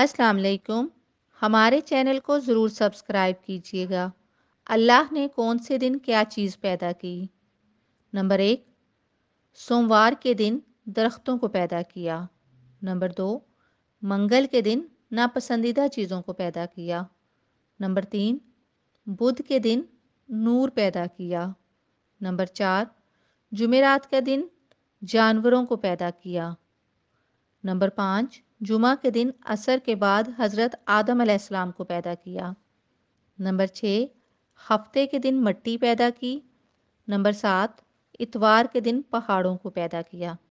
अस्सलाम वालेकुम हमारे चैनल को ज़रूर सब्सक्राइब कीजिएगा अल्लाह ने कौन से दिन क्या चीज़ पैदा की नंबर एक सोमवार के दिन दरख्तों को पैदा किया नंबर दो मंगल के दिन नापसंदीदा चीज़ों को पैदा किया नंबर तीन बुध के दिन नूर पैदा किया नंबर चार जुमेरात का दिन जानवरों को पैदा किया नंबर पाँच जुमा के दिन असर के बाद हज़रत आदम अलैहिस्सलाम को पैदा किया नंबर छः हफ्ते के दिन मट्टी पैदा की नंबर सात इतवार के दिन पहाड़ों को पैदा किया